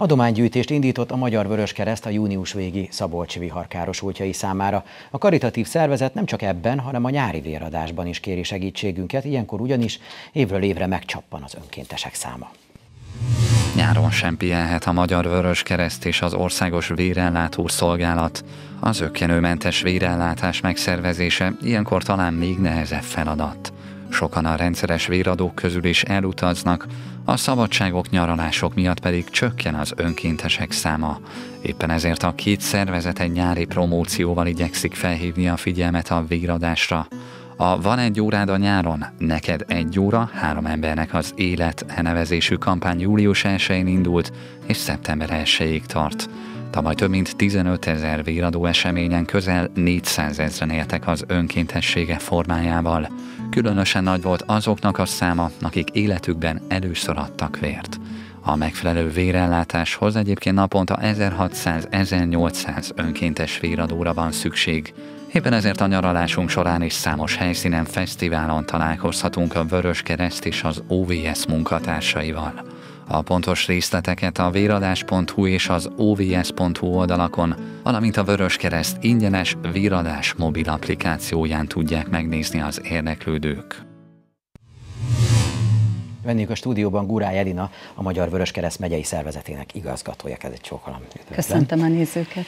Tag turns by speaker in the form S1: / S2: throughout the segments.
S1: Adománygyűjtést indított a Magyar Kereszt a június végi Szabolcs vihar károsultjai számára. A karitatív szervezet nem csak ebben, hanem a nyári véradásban is kéri segítségünket, ilyenkor ugyanis évről évre megcsappan az önkéntesek száma.
S2: Nyáron sem pihenhet a Magyar Vörös Kereszt és az Országos Vérellátó Szolgálat. Az ökkenőmentes vérellátás megszervezése ilyenkor talán még nehezebb feladat. Sokan a rendszeres véradók közül is elutaznak, a szabadságok, nyaralások miatt pedig csökken az önkéntesek száma. Éppen ezért a két szervezet egy nyári promócióval igyekszik felhívni a figyelmet a véradásra. A Van egy órád a nyáron, neked egy óra, három embernek az élet nevezésű kampány július 1-én indult, és szeptember 1-ig tart. Tavaly több mint 15 ezer véradó eseményen közel 400 ezeren éltek az önkéntessége formájával. Különösen nagy volt azoknak a száma, akik életükben először adtak vért. A megfelelő vérellátáshoz egyébként naponta 1600-1800 önkéntes véradóra van szükség. Éppen ezért a nyaralásunk során is számos helyszínen, fesztiválon találkozhatunk a Vörös Kereszt és az OVS munkatársaival. A pontos részleteket a véradás.hu és az ovs.hu oldalakon, valamint a Vöröskereszt ingyenes véradás mobil applikációján tudják megnézni az érdeklődők.
S1: Vendégünk a stúdióban Gurá Elina, a Magyar Vöröskereszt megyei szervezetének igazgatója. egy csókolom. Köszöntöm
S3: a nézőket.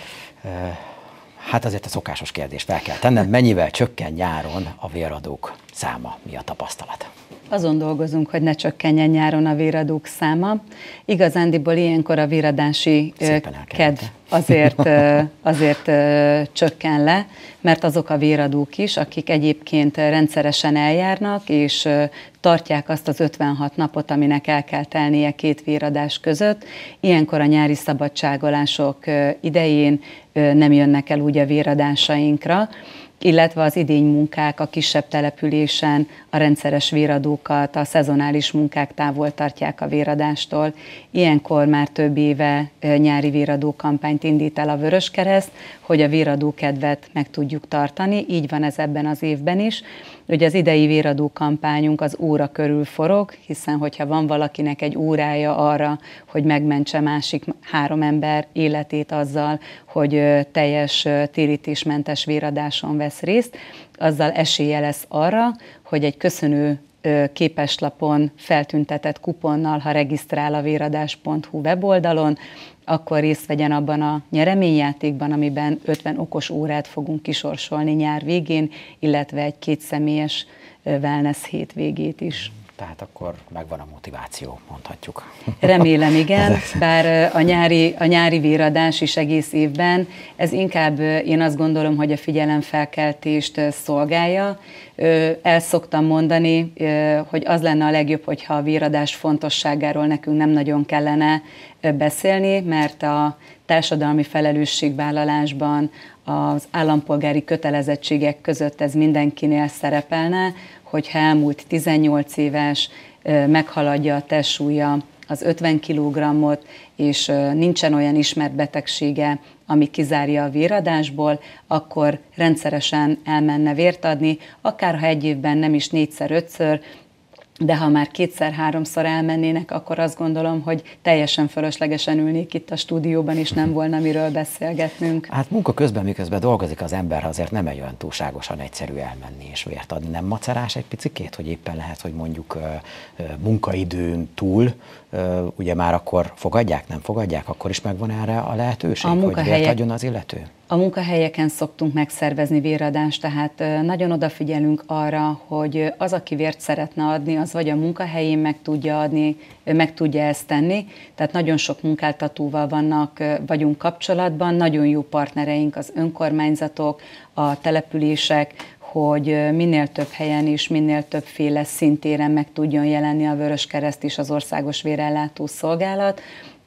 S1: Hát azért a szokásos kérdést fel kell tenned, mennyivel csökken nyáron a véradók száma, mi a tapasztalat?
S3: Azon dolgozunk, hogy ne csökkenjen nyáron a véradók száma. Igazándiból ilyenkor a véradási kedv azért, azért csökken le, mert azok a véradók is, akik egyébként rendszeresen eljárnak, és tartják azt az 56 napot, aminek el kell telnie két véradás között. Ilyenkor a nyári szabadságolások idején nem jönnek el úgy a véradásainkra, illetve az idény munkák a kisebb településen, a rendszeres véradókat, a szezonális munkák távol tartják a véradástól. Ilyenkor már több éve nyári véradókampányt kampányt indít el a Vöröskereszt, hogy a véradókedvet kedvet meg tudjuk tartani, így van ez ebben az évben is, Ugye az idei véradó kampányunk az óra körül forog, hiszen hogyha van valakinek egy órája arra, hogy megmentse másik három ember életét azzal, hogy teljes térítésmentes véradáson vesz részt, azzal esélye lesz arra, hogy egy köszönő képeslapon feltüntetett kuponnal, ha regisztrál a véradás.hu weboldalon, akkor részt vegyen abban a nyereményjátékban, amiben 50 okos órát fogunk kisorsolni nyár végén, illetve egy kétszemélyes wellness hétvégét is
S1: tehát akkor megvan a motiváció, mondhatjuk.
S3: Remélem, igen, bár a nyári, a nyári véradás is egész évben, ez inkább én azt gondolom, hogy a figyelemfelkeltést szolgálja. El szoktam mondani, hogy az lenne a legjobb, hogyha a véradás fontosságáról nekünk nem nagyon kellene beszélni, mert a társadalmi felelősségvállalásban, az állampolgári kötelezettségek között ez mindenkinél szerepelne, hogyha elmúlt 18 éves, meghaladja a testsúlya az 50 kg-ot, és nincsen olyan ismert betegsége, ami kizárja a véradásból, akkor rendszeresen elmenne vért adni, akár ha egy évben nem is négyszer, ötször, de ha már kétszer-háromszor elmennének, akkor azt gondolom, hogy teljesen fölöslegesen ülnék itt a stúdióban, és nem volna miről beszélgetnünk.
S1: Hát munka közben, miközben dolgozik az ember, azért nem egy olyan túlságosan egyszerű elmenni és vért adni. Nem macerás egy picikét, hogy éppen lehet, hogy mondjuk munkaidőn túl, ugye már akkor fogadják, nem fogadják, akkor is megvan erre a lehetőség, a hogy vért adjon az illető?
S3: A munkahelyeken szoktunk megszervezni véradást, tehát nagyon odafigyelünk arra, hogy az, aki vért szeretne adni, az vagy a munkahelyén meg tudja adni, meg tudja ezt tenni. Tehát nagyon sok munkáltatóval vannak, vagyunk kapcsolatban, nagyon jó partnereink az önkormányzatok, a települések, hogy minél több helyen és minél többféle szintéren meg tudjon jelenni a Vöröskereszt és az Országos Vérellátó Szolgálat.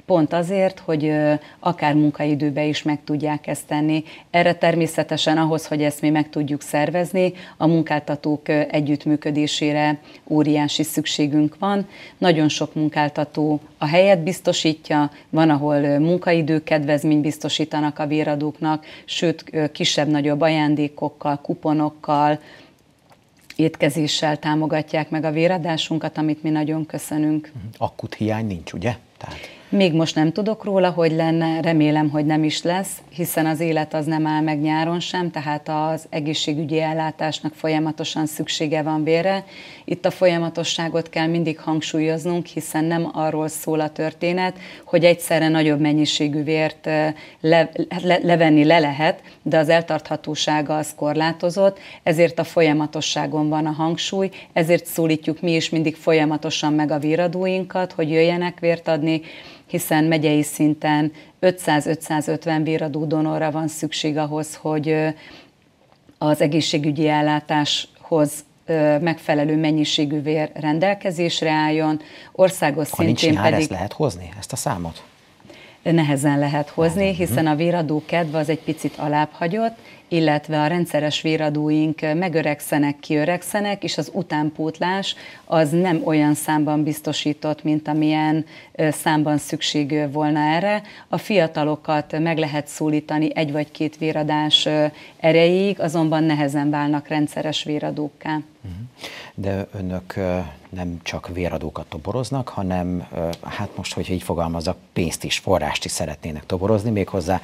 S3: Pont azért, hogy akár munkaidőbe is meg tudják ezt tenni. Erre természetesen ahhoz, hogy ezt mi meg tudjuk szervezni, a munkáltatók együttműködésére óriási szükségünk van. Nagyon sok munkáltató a helyet biztosítja, van, ahol munkaidő kedvezmény biztosítanak a véradóknak, sőt, kisebb-nagyobb ajándékokkal, kuponokkal, étkezéssel támogatják meg a véradásunkat, amit mi nagyon köszönünk.
S1: Mhm. Akut hiány nincs, ugye?
S3: Még most nem tudok róla, hogy lenne, remélem, hogy nem is lesz, hiszen az élet az nem áll meg nyáron sem, tehát az egészségügyi ellátásnak folyamatosan szüksége van vére. Itt a folyamatosságot kell mindig hangsúlyoznunk, hiszen nem arról szól a történet, hogy egyszerre nagyobb mennyiségű vért le, le, levenni le lehet, de az eltarthatósága az korlátozott, ezért a folyamatosságon van a hangsúly, ezért szólítjuk mi is mindig folyamatosan meg a víradóinkat, hogy jöjjenek vért adni, hiszen megyei szinten 500-550 béradó donorra van szükség ahhoz, hogy az egészségügyi ellátáshoz megfelelő mennyiségű vér rendelkezésre álljon, országos ha szintén nincs pedig... ezt
S1: lehet hozni, ezt a számot?
S3: Nehezen lehet hozni, hiszen a véradó kedve az egy picit alábbhagyott, illetve a rendszeres véradóink megöregszenek, kiöregszenek, és az utánpótlás az nem olyan számban biztosított, mint amilyen számban szükség volna erre. A fiatalokat meg lehet szólítani egy vagy két véradás erejéig, azonban nehezen válnak rendszeres véradókká. Mhm.
S1: De önök nem csak véradókat toboroznak, hanem hát most, hogy így fogalmazok, pénzt is, forrást is szeretnének toborozni, méghozzá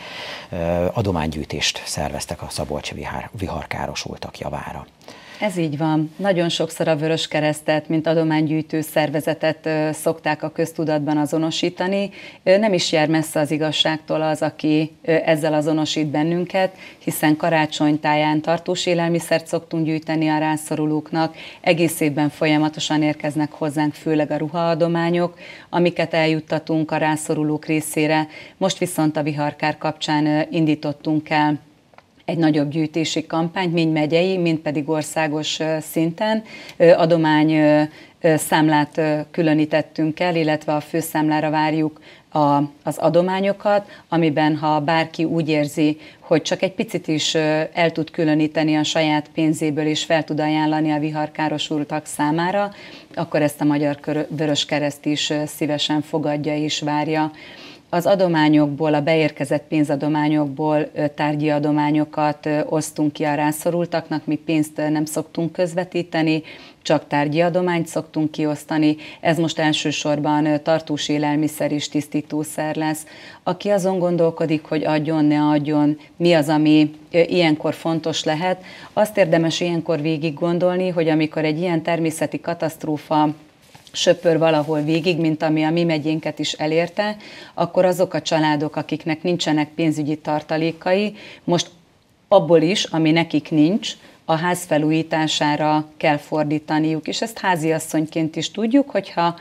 S1: adománygyűjtést szerveztek a Szabolcs vihar, viharkárosultak javára.
S3: Ez így van. Nagyon sokszor a Vörös Keresztet, mint adománygyűjtő szervezetet szokták a köztudatban azonosítani. Nem is jár messze az igazságtól az, aki ezzel azonosít bennünket, hiszen karácsony táján tartós élelmiszert szoktunk gyűjteni a rászorulóknak, egész évben folyamatosan érkeznek hozzánk főleg a ruhaadományok, amiket eljuttatunk a rászorulók részére. Most viszont a viharkár kapcsán indítottunk el egy nagyobb gyűjtési kampányt, mind megyei, mind pedig országos szinten. Adomány számlát különítettünk el, illetve a főszámlára várjuk a, az adományokat, amiben ha bárki úgy érzi, hogy csak egy picit is el tud különíteni a saját pénzéből, és fel tud ajánlani a úrtak számára, akkor ezt a Magyar Vörös Kereszt is szívesen fogadja és várja az adományokból, a beérkezett pénzadományokból tárgyi adományokat osztunk ki a rászorultaknak, mi pénzt nem szoktunk közvetíteni, csak tárgyi adományt szoktunk kiosztani. Ez most elsősorban tartós élelmiszer és tisztítószer lesz. Aki azon gondolkodik, hogy adjon, ne adjon, mi az, ami ilyenkor fontos lehet, azt érdemes ilyenkor végig gondolni, hogy amikor egy ilyen természeti katasztrófa söpör valahol végig, mint ami a mi megyénket is elérte, akkor azok a családok, akiknek nincsenek pénzügyi tartalékai, most abból is, ami nekik nincs, a ház felújítására kell fordítaniuk. És ezt háziasszonyként is tudjuk, hogyha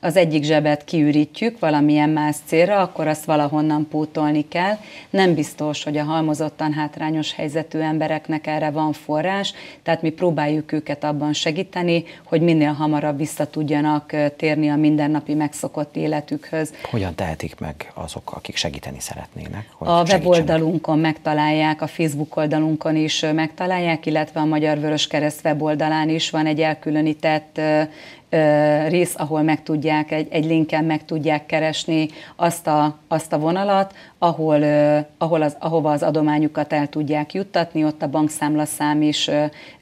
S3: az egyik zsebet kiürítjük valamilyen más célra, akkor azt valahonnan pótolni kell. Nem biztos, hogy a halmozottan hátrányos helyzetű embereknek erre van forrás, tehát mi próbáljuk őket abban segíteni, hogy minél hamarabb vissza tudjanak térni a mindennapi megszokott életükhöz.
S1: Hogyan tehetik meg azok, akik segíteni szeretnének? Hogy
S3: a weboldalunkon megtalálják, a Facebook oldalunkon is megtalálják, illetve a Magyar Kereszt weboldalán is van egy elkülönített rész, ahol meg tudják, egy, egy linken meg tudják keresni azt a, azt a vonalat, ahol, ahol az, ahova az adományukat el tudják juttatni, ott a bankszámlaszám is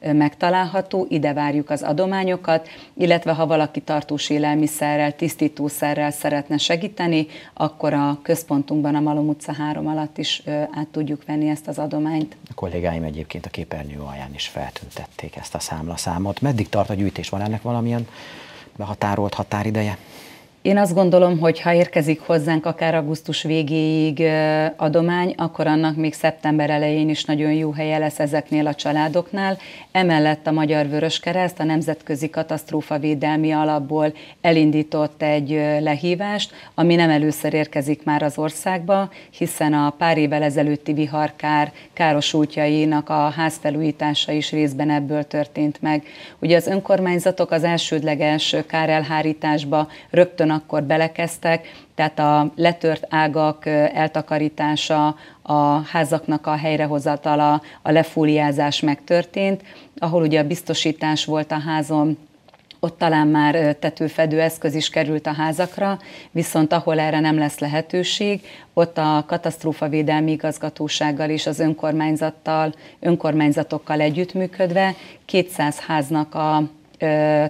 S3: megtalálható, ide várjuk az adományokat, illetve ha valaki tartós élelmiszerrel, tisztítószerrel szeretne segíteni, akkor a központunkban a Malom utca 3 alatt is át tudjuk venni ezt az adományt.
S1: A kollégáim egyébként a képernyő alján is feltüntették ezt a számlaszámot. Meddig tart a gyűjtés? Van ennek valamilyen behatárolt határideje.
S3: Én azt gondolom, hogy ha érkezik hozzánk akár augusztus végéig adomány, akkor annak még szeptember elején is nagyon jó helye lesz ezeknél a családoknál. Emellett a Magyar Vöröskereszt a Nemzetközi Katasztrófa Védelmi Alapból elindított egy lehívást, ami nem először érkezik már az országba, hiszen a pár évvel ezelőtti viharkár káros útjainak a házfelújítása is részben ebből történt meg. Ugye az önkormányzatok az elsődleges kárelhárításba rögtön ugyanakkor belekeztek, tehát a letört ágak eltakarítása, a házaknak a helyrehozatala, a lefóliázás megtörtént, ahol ugye a biztosítás volt a házon ott talán már tetőfedő eszköz is került a házakra, viszont ahol erre nem lesz lehetőség, ott a katasztrófavédelmi igazgatósággal és az önkormányzattal, önkormányzatokkal együttműködve 200 háznak a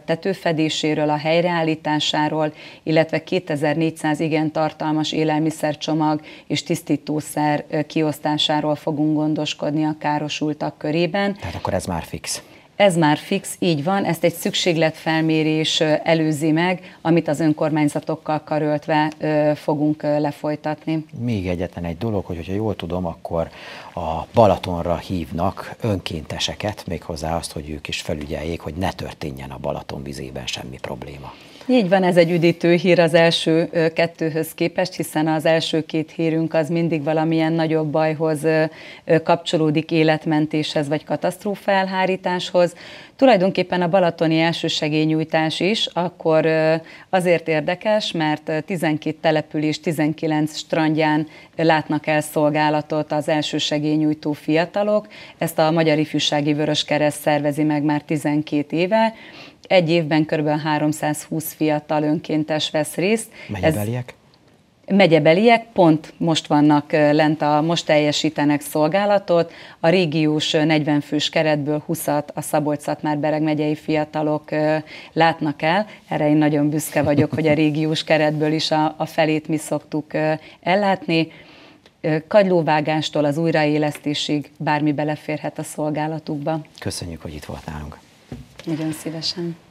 S3: tetőfedéséről, a helyreállításáról, illetve 2400 igen tartalmas élelmiszercsomag és tisztítószer kiosztásáról fogunk gondoskodni a károsultak körében. Tehát
S1: akkor ez már fix.
S3: Ez már fix, így van, ezt egy szükségletfelmérés előzi meg, amit az önkormányzatokkal karöltve fogunk lefolytatni.
S1: Még egyetlen egy dolog, hogy ha jól tudom, akkor a Balatonra hívnak önkénteseket, méghozzá azt, hogy ők is felügyeljék, hogy ne történjen a Balaton vizében semmi probléma.
S3: Így van, ez egy üdítő hír az első kettőhöz képest, hiszen az első két hírünk az mindig valamilyen nagyobb bajhoz kapcsolódik életmentéshez vagy katasztrófa elhárításhoz az tulajdonképpen a balatoni elsősegélynyújtás is akkor azért érdekes, mert 12 település 19 strandján látnak el szolgálatot az elsősegélynyújtó fiatalok. Ezt a Magyar Ifjúsági Vöröskereszt szervezi meg már 12 éve. Egy évben kb. 320 fiatal önkéntes vesz részt. Mennyi Ez, beliek? megyebeliek pont most vannak lent, a, most teljesítenek szolgálatot, a régiós 40 fős keretből 20-at a szabolcs már bereg megyei fiatalok látnak el. Erre én nagyon büszke vagyok, hogy a régiós keretből is a, a felét mi szoktuk ellátni. Kagylóvágástól az újraélesztésig bármi beleférhet a szolgálatukba.
S1: Köszönjük, hogy itt volt nálunk.
S3: Nagyon szívesen.